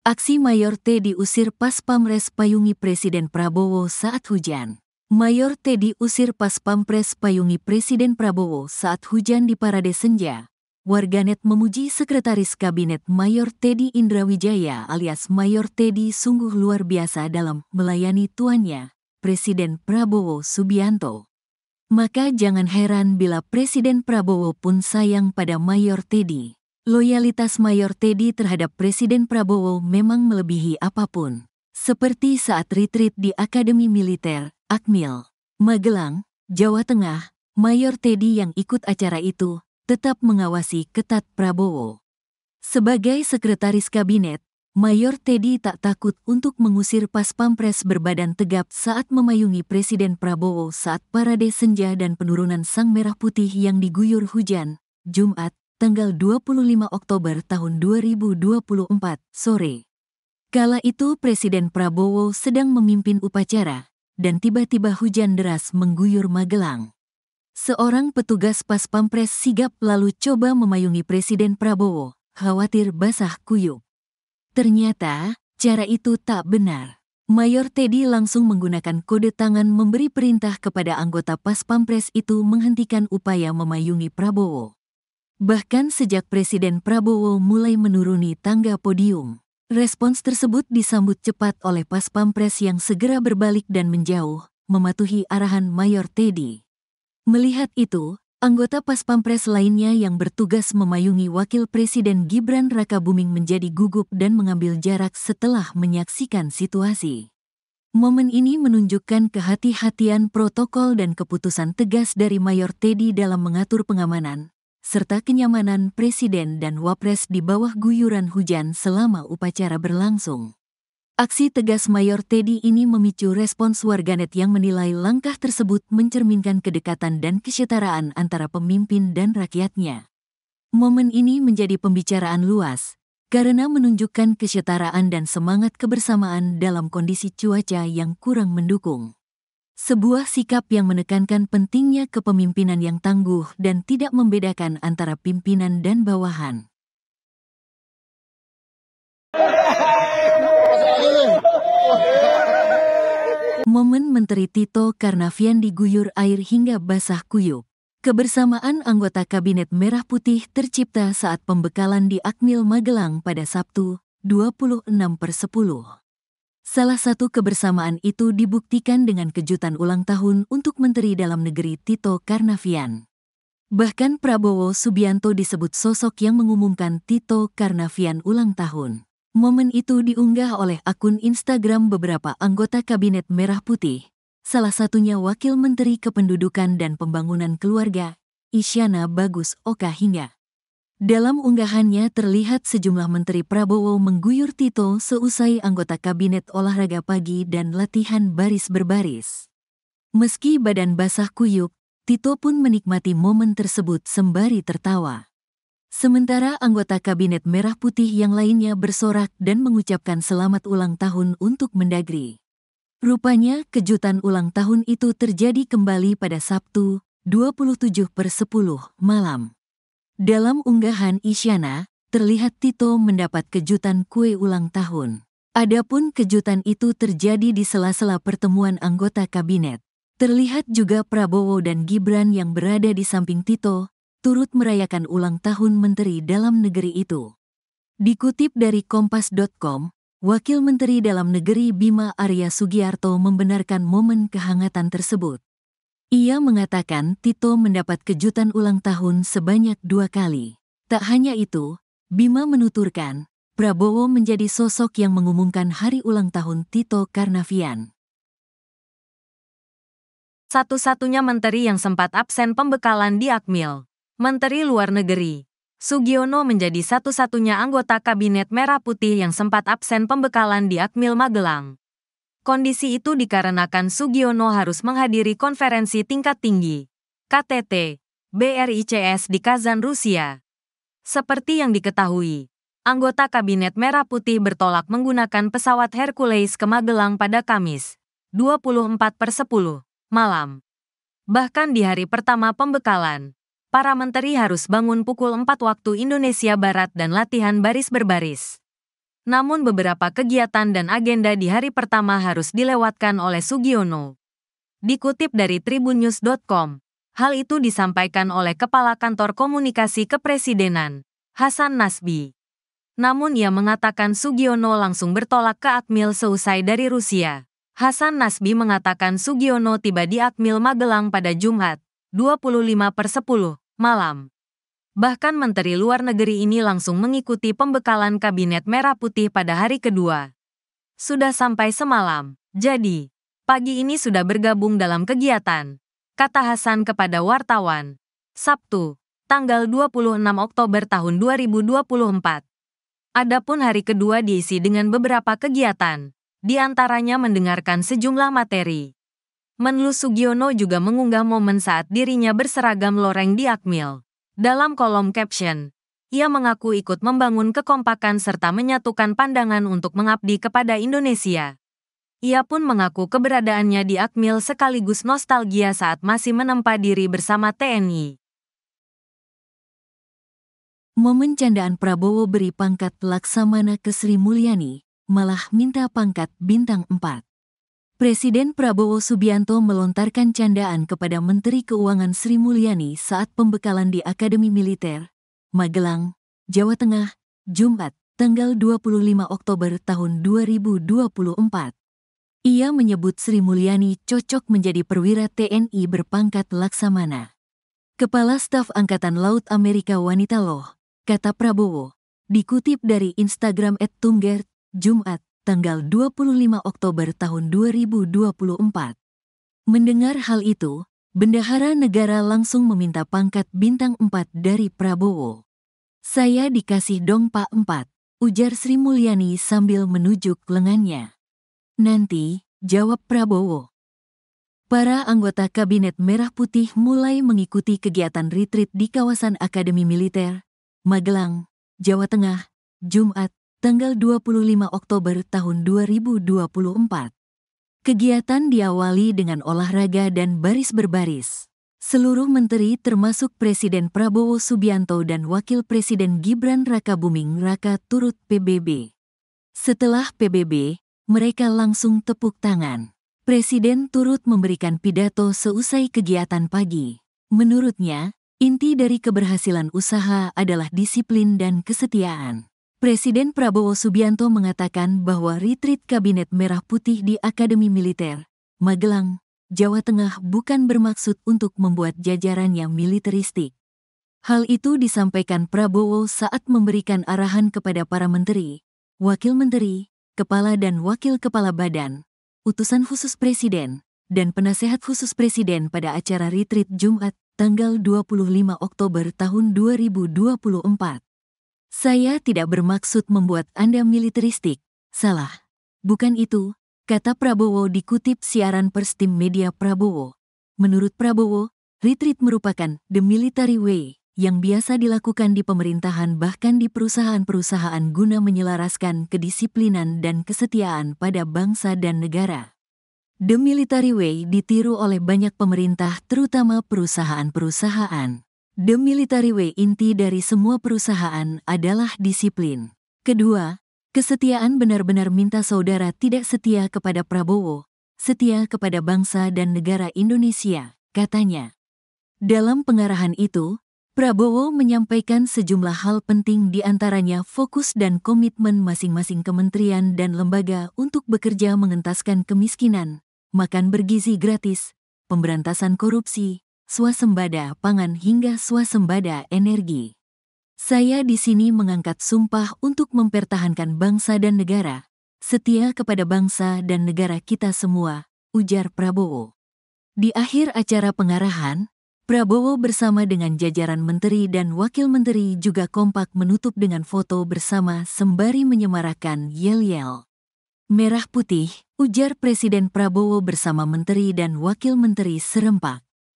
Aksi Mayor T diusir pas Pamres payungi Presiden Prabowo saat hujan. Mayor T diusir pas Pamres payungi Presiden Prabowo saat hujan di Parade Senja. Warganet memuji Sekretaris Kabinet Mayor Teddy Indrawijaya alias Mayor Teddy sungguh luar biasa dalam melayani tuannya, Presiden Prabowo Subianto. Maka jangan heran bila Presiden Prabowo pun sayang pada Mayor Teddy. Loyalitas Mayor Teddy terhadap Presiden Prabowo memang melebihi apapun. Seperti saat retreat di Akademi Militer, Akmil, Magelang, Jawa Tengah, Mayor Teddy yang ikut acara itu tetap mengawasi ketat Prabowo. Sebagai sekretaris kabinet, Mayor Teddy tak takut untuk mengusir pas pampres berbadan tegap saat memayungi Presiden Prabowo saat parade senja dan penurunan sang merah putih yang diguyur hujan, Jumat, tanggal 25 Oktober tahun 2024, sore. Kala itu Presiden Prabowo sedang memimpin upacara, dan tiba-tiba hujan deras mengguyur Magelang. Seorang petugas pas pampres sigap lalu coba memayungi Presiden Prabowo, khawatir basah kuyup. Ternyata, cara itu tak benar. Mayor Teddy langsung menggunakan kode tangan memberi perintah kepada anggota Pas Pampres itu menghentikan upaya memayungi Prabowo. Bahkan sejak Presiden Prabowo mulai menuruni tangga podium, respons tersebut disambut cepat oleh pas pampres yang segera berbalik dan menjauh, mematuhi arahan Mayor Teddy. Melihat itu, anggota pas pampres lainnya yang bertugas memayungi Wakil Presiden Gibran Rakabuming menjadi gugup dan mengambil jarak setelah menyaksikan situasi. Momen ini menunjukkan kehati-hatian protokol dan keputusan tegas dari Mayor Teddy dalam mengatur pengamanan, serta kenyamanan Presiden dan Wapres di bawah guyuran hujan selama upacara berlangsung. Aksi tegas Mayor Teddy ini memicu respons warganet yang menilai langkah tersebut mencerminkan kedekatan dan kesetaraan antara pemimpin dan rakyatnya. Momen ini menjadi pembicaraan luas karena menunjukkan kesetaraan dan semangat kebersamaan dalam kondisi cuaca yang kurang mendukung sebuah sikap yang menekankan pentingnya kepemimpinan yang tangguh dan tidak membedakan antara pimpinan dan bawahan. Momen Menteri Tito Karnavian diguyur air hingga basah kuyup. Kebersamaan anggota Kabinet Merah Putih tercipta saat pembekalan di Akmil Magelang pada Sabtu, 26 per 10. Salah satu kebersamaan itu dibuktikan dengan kejutan ulang tahun untuk Menteri Dalam Negeri Tito Karnavian. Bahkan Prabowo Subianto disebut sosok yang mengumumkan Tito Karnavian ulang tahun. Momen itu diunggah oleh akun Instagram beberapa anggota Kabinet Merah Putih, salah satunya Wakil Menteri Kependudukan dan Pembangunan Keluarga, Isyana Bagus Oka hingga dalam unggahannya terlihat sejumlah menteri Prabowo mengguyur Tito seusai anggota kabinet olahraga pagi dan latihan baris berbaris. Meski badan basah kuyup, Tito pun menikmati momen tersebut sembari tertawa. Sementara anggota kabinet merah putih yang lainnya bersorak dan mengucapkan selamat ulang tahun untuk Mendagri. Rupanya kejutan ulang tahun itu terjadi kembali pada Sabtu, 27 10 malam. Dalam unggahan Isyana, terlihat Tito mendapat kejutan kue ulang tahun. Adapun kejutan itu terjadi di sela-sela pertemuan anggota kabinet. Terlihat juga Prabowo dan Gibran yang berada di samping Tito, turut merayakan ulang tahun menteri dalam negeri itu. Dikutip dari Kompas.com, Wakil Menteri Dalam Negeri Bima Arya Sugiarto membenarkan momen kehangatan tersebut. Ia mengatakan Tito mendapat kejutan ulang tahun sebanyak dua kali. Tak hanya itu, Bima menuturkan, Prabowo menjadi sosok yang mengumumkan hari ulang tahun Tito Karnavian. Satu-satunya menteri yang sempat absen pembekalan di Akmil, Menteri Luar Negeri. Sugiono menjadi satu-satunya anggota Kabinet Merah Putih yang sempat absen pembekalan di Akmil Magelang. Kondisi itu dikarenakan Sugiono harus menghadiri konferensi tingkat tinggi KTT BRICS di Kazan, Rusia. Seperti yang diketahui, anggota Kabinet Merah Putih bertolak menggunakan pesawat Hercules ke Magelang pada Kamis, 24 10, malam. Bahkan di hari pertama pembekalan, para menteri harus bangun pukul 4 waktu Indonesia Barat dan latihan baris berbaris namun beberapa kegiatan dan agenda di hari pertama harus dilewatkan oleh Sugiono. Dikutip dari tribunnews.com, hal itu disampaikan oleh Kepala Kantor Komunikasi Kepresidenan, Hasan Nasbi. Namun ia mengatakan Sugiono langsung bertolak ke Akmil seusai dari Rusia. Hasan Nasbi mengatakan Sugiono tiba di Akmil Magelang pada Jumat, 25 per 10, malam bahkan Menteri Luar Negeri ini langsung mengikuti pembekalan Kabinet Merah Putih pada hari kedua. Sudah sampai semalam, jadi pagi ini sudah bergabung dalam kegiatan, kata Hasan kepada wartawan. Sabtu, tanggal 26 Oktober tahun 2024. Adapun hari kedua diisi dengan beberapa kegiatan, di antaranya mendengarkan sejumlah materi. Menlu Sugiono juga mengunggah momen saat dirinya berseragam loreng di Akmil. Dalam kolom caption, ia mengaku ikut membangun kekompakan serta menyatukan pandangan untuk mengabdi kepada Indonesia. Ia pun mengaku keberadaannya di Akmil sekaligus nostalgia saat masih menempa diri bersama TNI. Momen candaan Prabowo beri pangkat Laksamana ke Sri Mulyani, malah minta pangkat bintang 4. Presiden Prabowo Subianto melontarkan candaan kepada Menteri Keuangan Sri Mulyani saat pembekalan di Akademi Militer, Magelang, Jawa Tengah, Jumat, tanggal 25 Oktober tahun 2024. Ia menyebut Sri Mulyani cocok menjadi perwira TNI berpangkat laksamana. Kepala Staf Angkatan Laut Amerika Wanita Loh, kata Prabowo, dikutip dari Instagram @tungger, Jumat, tanggal 25 Oktober tahun 2024. Mendengar hal itu, Bendahara Negara langsung meminta pangkat bintang 4 dari Prabowo. Saya dikasih dong Pak 4, ujar Sri Mulyani sambil menunjuk lengannya. Nanti, jawab Prabowo. Para anggota Kabinet Merah Putih mulai mengikuti kegiatan retreat di kawasan Akademi Militer, Magelang, Jawa Tengah, Jumat, tanggal 25 Oktober tahun 2024. Kegiatan diawali dengan olahraga dan baris berbaris. Seluruh menteri termasuk Presiden Prabowo Subianto dan Wakil Presiden Gibran Rakabuming Raka turut PBB. Setelah PBB, mereka langsung tepuk tangan. Presiden turut memberikan pidato seusai kegiatan pagi. Menurutnya, inti dari keberhasilan usaha adalah disiplin dan kesetiaan. Presiden Prabowo Subianto mengatakan bahwa retreat Kabinet Merah Putih di Akademi Militer, Magelang, Jawa Tengah bukan bermaksud untuk membuat jajaran yang militeristik. Hal itu disampaikan Prabowo saat memberikan arahan kepada para menteri, wakil menteri, kepala dan wakil kepala badan, utusan khusus presiden, dan penasehat khusus presiden pada acara retreat Jumat, tanggal 25 Oktober tahun 2024. Saya tidak bermaksud membuat Anda militeristik. Salah. Bukan itu, kata Prabowo dikutip siaran pers tim media Prabowo. Menurut Prabowo, retreat merupakan the military way yang biasa dilakukan di pemerintahan bahkan di perusahaan-perusahaan guna menyelaraskan kedisiplinan dan kesetiaan pada bangsa dan negara. The military way ditiru oleh banyak pemerintah terutama perusahaan-perusahaan. The military way inti dari semua perusahaan adalah disiplin. Kedua, kesetiaan benar-benar minta saudara tidak setia kepada Prabowo, setia kepada bangsa dan negara Indonesia, katanya. Dalam pengarahan itu, Prabowo menyampaikan sejumlah hal penting di antaranya fokus dan komitmen masing-masing kementerian dan lembaga untuk bekerja mengentaskan kemiskinan, makan bergizi gratis, pemberantasan korupsi, swasembada pangan hingga swasembada energi. Saya di sini mengangkat sumpah untuk mempertahankan bangsa dan negara, setia kepada bangsa dan negara kita semua, ujar Prabowo. Di akhir acara pengarahan, Prabowo bersama dengan jajaran menteri dan wakil menteri juga kompak menutup dengan foto bersama sembari menyemarakan yel-yel. Merah putih, ujar Presiden Prabowo bersama menteri dan wakil menteri serempak.